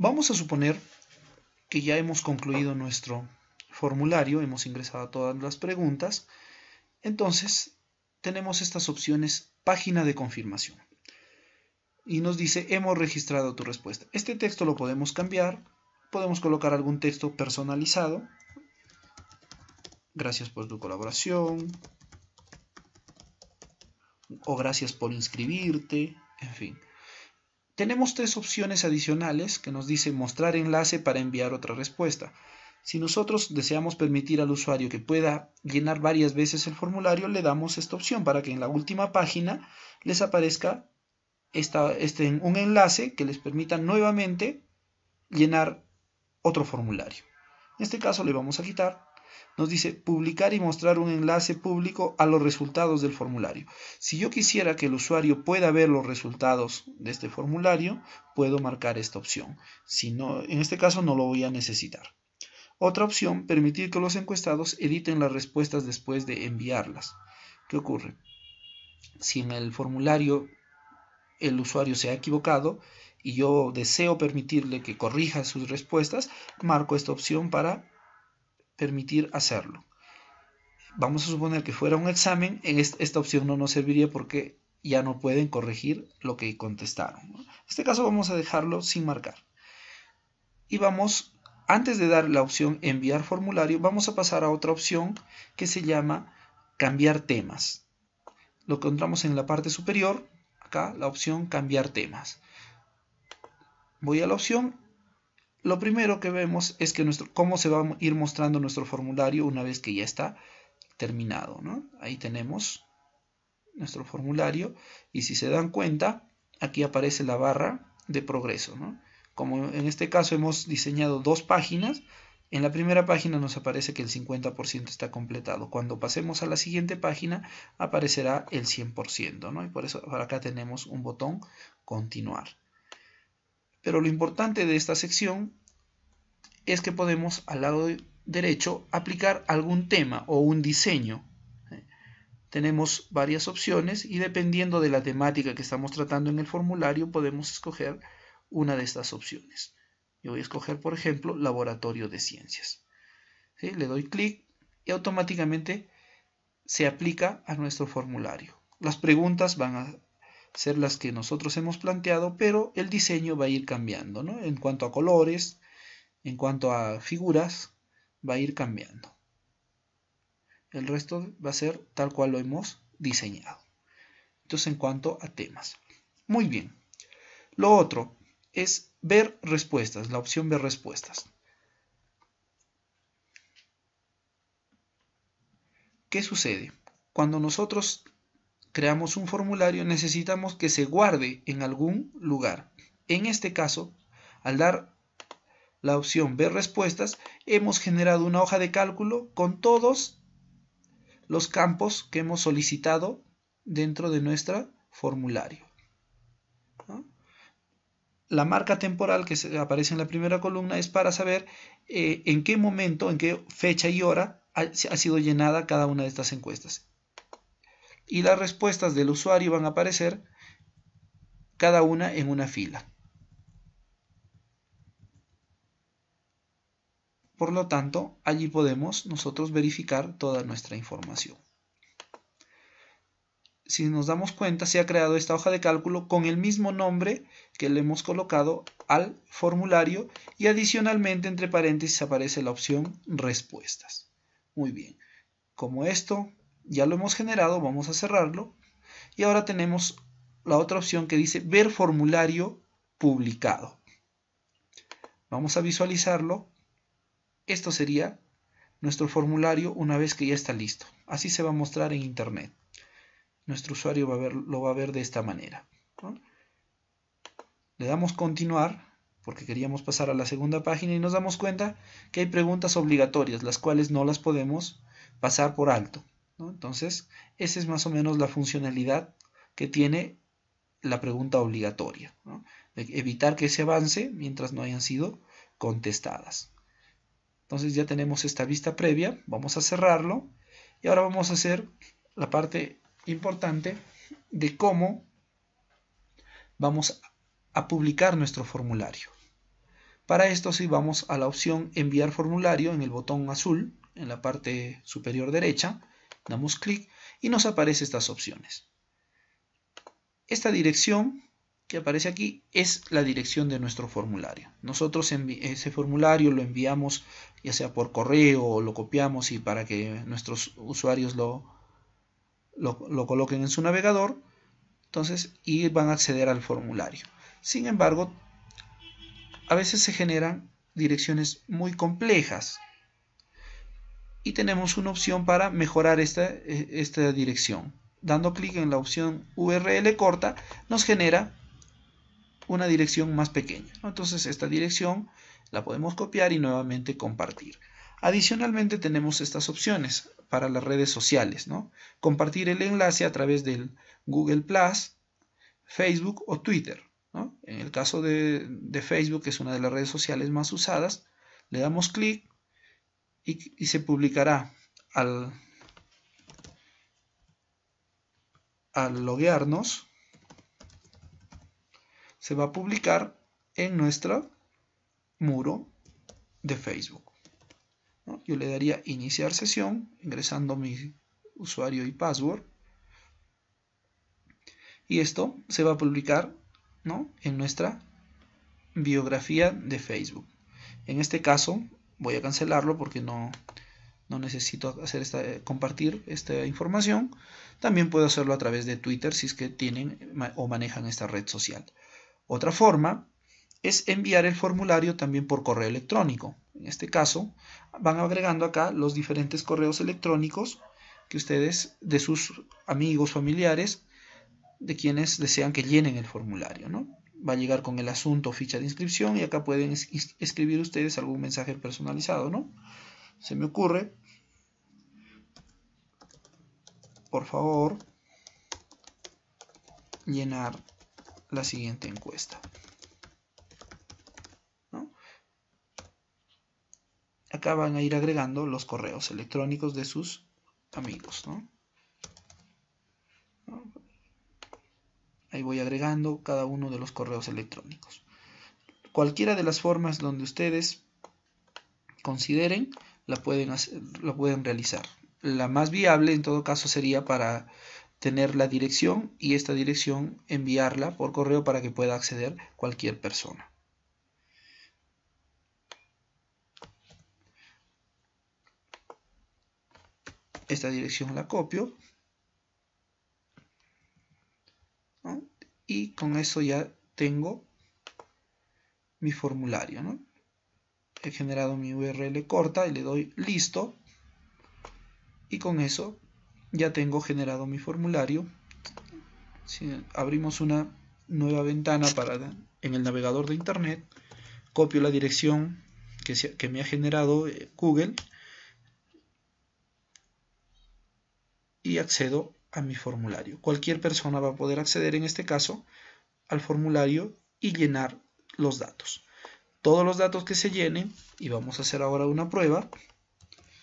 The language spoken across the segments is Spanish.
Vamos a suponer que ya hemos concluido nuestro formulario, hemos ingresado todas las preguntas. Entonces, tenemos estas opciones página de confirmación. Y nos dice, hemos registrado tu respuesta. Este texto lo podemos cambiar, podemos colocar algún texto personalizado. Gracias por tu colaboración. O gracias por inscribirte, en fin. Tenemos tres opciones adicionales que nos dice mostrar enlace para enviar otra respuesta. Si nosotros deseamos permitir al usuario que pueda llenar varias veces el formulario, le damos esta opción para que en la última página les aparezca este, un enlace que les permita nuevamente llenar otro formulario. En este caso le vamos a quitar nos dice publicar y mostrar un enlace público a los resultados del formulario. Si yo quisiera que el usuario pueda ver los resultados de este formulario, puedo marcar esta opción. Si no, en este caso no lo voy a necesitar. Otra opción, permitir que los encuestados editen las respuestas después de enviarlas. ¿Qué ocurre? Si en el formulario el usuario se ha equivocado y yo deseo permitirle que corrija sus respuestas, marco esta opción para permitir hacerlo. Vamos a suponer que fuera un examen, en esta opción no nos serviría porque ya no pueden corregir lo que contestaron. En este caso vamos a dejarlo sin marcar. Y vamos, antes de dar la opción enviar formulario, vamos a pasar a otra opción que se llama cambiar temas. Lo encontramos en la parte superior, acá la opción cambiar temas. Voy a la opción lo primero que vemos es que nuestro, cómo se va a ir mostrando nuestro formulario una vez que ya está terminado. Ahí tenemos nuestro formulario y si se dan cuenta, aquí aparece la barra de progreso. Como en este caso hemos diseñado dos páginas, en la primera página nos aparece que el 50% está completado. Cuando pasemos a la siguiente página aparecerá el 100%. Y por eso acá tenemos un botón continuar. Pero lo importante de esta sección es que podemos al lado derecho aplicar algún tema o un diseño. Tenemos varias opciones y dependiendo de la temática que estamos tratando en el formulario podemos escoger una de estas opciones. Yo voy a escoger, por ejemplo, laboratorio de ciencias. Le doy clic y automáticamente se aplica a nuestro formulario. Las preguntas van a ser las que nosotros hemos planteado, pero el diseño va a ir cambiando, En cuanto a colores, en cuanto a figuras, va a ir cambiando. El resto va a ser tal cual lo hemos diseñado. Entonces, en cuanto a temas. Muy bien. Lo otro es ver respuestas, la opción ver respuestas. ¿Qué sucede? Cuando nosotros creamos un formulario, necesitamos que se guarde en algún lugar. En este caso, al dar la opción ver respuestas, hemos generado una hoja de cálculo con todos los campos que hemos solicitado dentro de nuestro formulario. La marca temporal que aparece en la primera columna es para saber eh, en qué momento, en qué fecha y hora ha sido llenada cada una de estas encuestas y las respuestas del usuario van a aparecer cada una en una fila. Por lo tanto, allí podemos nosotros verificar toda nuestra información. Si nos damos cuenta, se ha creado esta hoja de cálculo con el mismo nombre que le hemos colocado al formulario y adicionalmente entre paréntesis aparece la opción respuestas. Muy bien, como esto, ya lo hemos generado, vamos a cerrarlo. Y ahora tenemos la otra opción que dice ver formulario publicado. Vamos a visualizarlo. Esto sería nuestro formulario una vez que ya está listo. Así se va a mostrar en internet. Nuestro usuario lo va a ver de esta manera. Le damos continuar porque queríamos pasar a la segunda página y nos damos cuenta que hay preguntas obligatorias, las cuales no las podemos pasar por alto. Entonces, esa es más o menos la funcionalidad que tiene la pregunta obligatoria. de Evitar que se avance mientras no hayan sido contestadas. Entonces ya tenemos esta vista previa, vamos a cerrarlo y ahora vamos a hacer la parte importante de cómo vamos a publicar nuestro formulario. Para esto si sí, vamos a la opción enviar formulario en el botón azul en la parte superior derecha Damos clic y nos aparecen estas opciones. Esta dirección que aparece aquí es la dirección de nuestro formulario. Nosotros ese formulario lo enviamos ya sea por correo o lo copiamos y para que nuestros usuarios lo, lo, lo coloquen en su navegador. Entonces, y van a acceder al formulario. Sin embargo, a veces se generan direcciones muy complejas y tenemos una opción para mejorar esta, e, esta dirección. Dando clic en la opción URL corta nos genera una dirección más pequeña. Entonces esta dirección la podemos copiar y nuevamente compartir. Adicionalmente tenemos estas opciones para las redes sociales, ¿no? Compartir el enlace a través del Google Plus, Facebook o Twitter. En el caso de, de Facebook, que es una de las redes sociales más usadas, le damos clic y, se publicará al, loguearnos. Se va a publicar en nuestro muro de Facebook. Yo le daría iniciar sesión, ingresando mi usuario y password. Y esto se va a publicar ¿no? en nuestra biografía de Facebook. En este caso, voy a cancelarlo porque no, no necesito hacer esta, eh, compartir esta información. También puedo hacerlo a través de Twitter si es que tienen o manejan esta red social. Otra forma es enviar el formulario también por correo electrónico. En este caso, van agregando acá los diferentes correos electrónicos que ustedes, de sus amigos, familiares, de quienes desean que llenen el formulario. ¿no? va a llegar con el asunto ficha de inscripción y acá pueden escribir ustedes algún mensaje personalizado, ¿no? Se me ocurre, por favor, llenar la siguiente encuesta. Acá van a ir agregando los correos electrónicos de sus amigos, ¿no? Ahí voy agregando cada uno de los correos electrónicos. Cualquiera de las formas donde ustedes consideren la pueden, la pueden realizar. La más viable en todo caso sería para tener la dirección y esta dirección enviarla por correo para que pueda acceder cualquier persona. Esta dirección la copio con eso ya tengo mi formulario, He generado mi URL corta y le doy listo. Y con eso ya tengo generado mi formulario. abrimos una nueva ventana para, en el navegador de internet, copio la dirección que, que me ha generado eh, Google y accedo a mi formulario. Cualquier persona va a poder acceder en este caso al formulario y llenar los datos. Todos los datos que se llenen, y vamos a hacer ahora una prueba,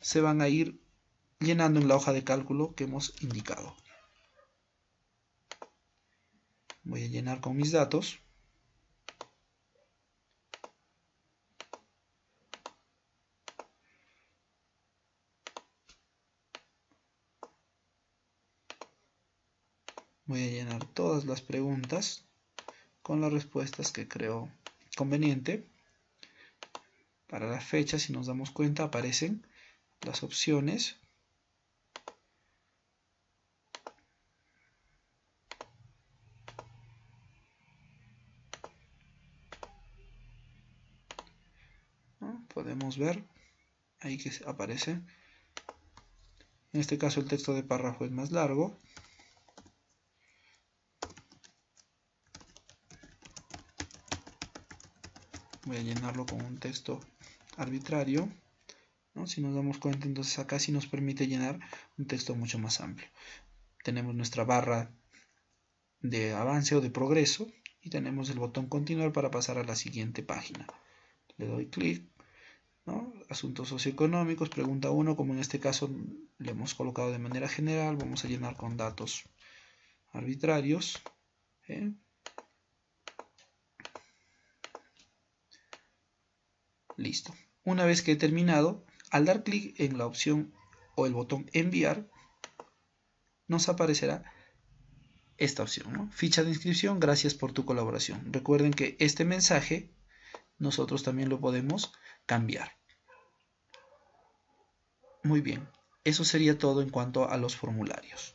se van a ir llenando en la hoja de cálculo que hemos indicado. Voy a llenar con mis datos. Voy a llenar todas las preguntas con las respuestas que creo conveniente. Para la fecha, si nos damos cuenta, aparecen las opciones. Podemos ver ahí que aparece. En este caso el texto de párrafo es más largo, voy a llenarlo con un texto arbitrario si nos damos cuenta entonces acá sí nos permite llenar un texto mucho más amplio tenemos nuestra barra de avance o de progreso y tenemos el botón continuar para pasar a la siguiente página le doy clic asuntos socioeconómicos pregunta 1 como en este caso le hemos colocado de manera general vamos a llenar con datos arbitrarios ¿eh? Listo. Una vez que he terminado, al dar clic en la opción o el botón enviar, nos aparecerá esta opción, ficha de inscripción, gracias por tu colaboración. Recuerden que este mensaje nosotros también lo podemos cambiar. Muy bien, eso sería todo en cuanto a los formularios.